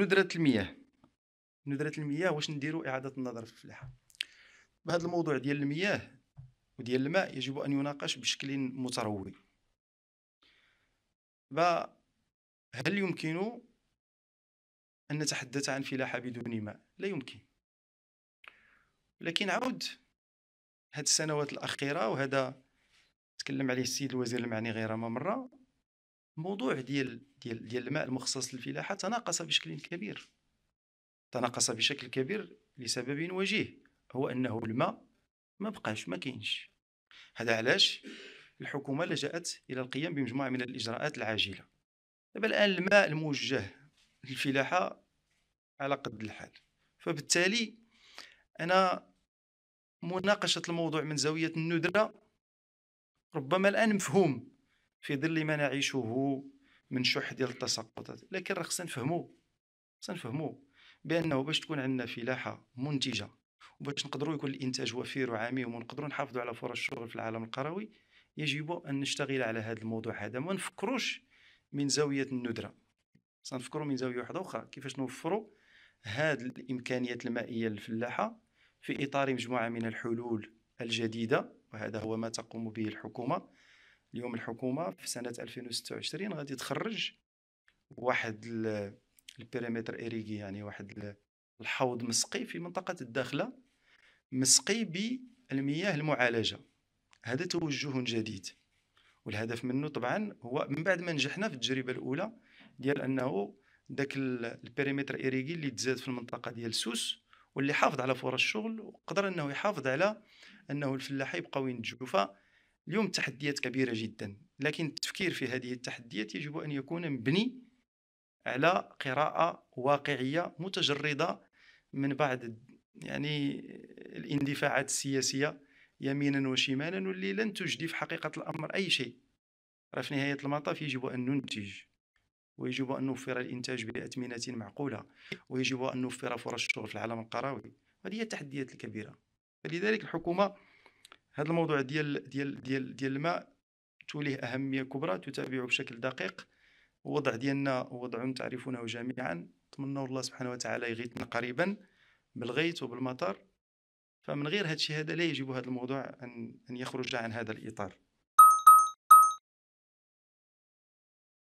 ندرة المياه ندرة المياه واش نديروا إعادة النظر في الفلاحة بهذا الموضوع ديال المياه وديال الماء يجب أن يناقش بشكل متروي هل يمكن أن نتحدث عن فلاحة بدون ماء لا يمكن لكن عود هذه السنوات الأخيرة وهذا تكلم عليه السيد الوزير المعني غير مرة الموضوع ديال ديال ديال الماء المخصص للفلاحه تناقص بشكل كبير تناقص بشكل كبير لسبب وجيه هو انه الماء ما بقاش ما كاينش هذا علاش الحكومه لجأت الى القيام بمجموعه من الاجراءات العاجله دابا الان الماء الموجه للفلاحه على قد الحال فبالتالي انا مناقشه الموضوع من زاويه الندره ربما الان مفهوم في ظل ما نعيشه من شح ديال التساقطات لكن راه خصنا نفهموا خصنا نفهموا بانه باش تكون عندنا فلاحه منتجه وباش نقدروا يكون الانتاج وفير وعميم ونقدروا نحافظوا على فرص الشغل في العالم القروي يجب ان نشتغل على هذا الموضوع هذا ما نفكروش من زاويه الندره خصنا نفكروا من زاويه واحده اخرى كيفاش نوفروا هذه الامكانيات المائيه للفلاحه في اطار مجموعه من الحلول الجديده وهذا هو ما تقوم به الحكومه اليوم الحكومه في سنه 2026 غادي تخرج واحد البيريمتر اريغي يعني واحد الحوض مسقي في منطقه الداخله مسقي بالمياه المعالجه هذا توجه جديد والهدف منه طبعا هو من بعد ما نجحنا في التجربه الاولى ديال انه داك البيريمتر اريغي اللي تزاد في المنطقه ديال سوس واللي حافظ على فرص الشغل وقدر انه يحافظ على انه الفلاحه يبقاو ينتجوا اليوم التحديات كبيرة جدا لكن التفكير في هذه التحديات يجب أن يكون مبني على قراءة واقعية متجردة من بعض يعني الاندفاعات السياسية يمينا وشمالا واللي لن تجدي في حقيقة الأمر أي شيء في نهاية المطاف يجب أن ننتج ويجب أن نوفر الإنتاج بأثمنة معقولة ويجب أن نوفر فرص الشغل في العالم القروي هذه هي التحديات الكبيرة فلذلك الحكومة هذا الموضوع ديال ديال ديال ديال الماء توليه اهميه كبرى تتابعه بشكل دقيق الوضع ديالنا وضع تعرفونه جميعا نتمنى الله سبحانه وتعالى يغيثنا قريبا بالغيث وبالمطر فمن غير هذا الشيء هذا لا يجب هذا الموضوع ان ان يخرج عن هذا الاطار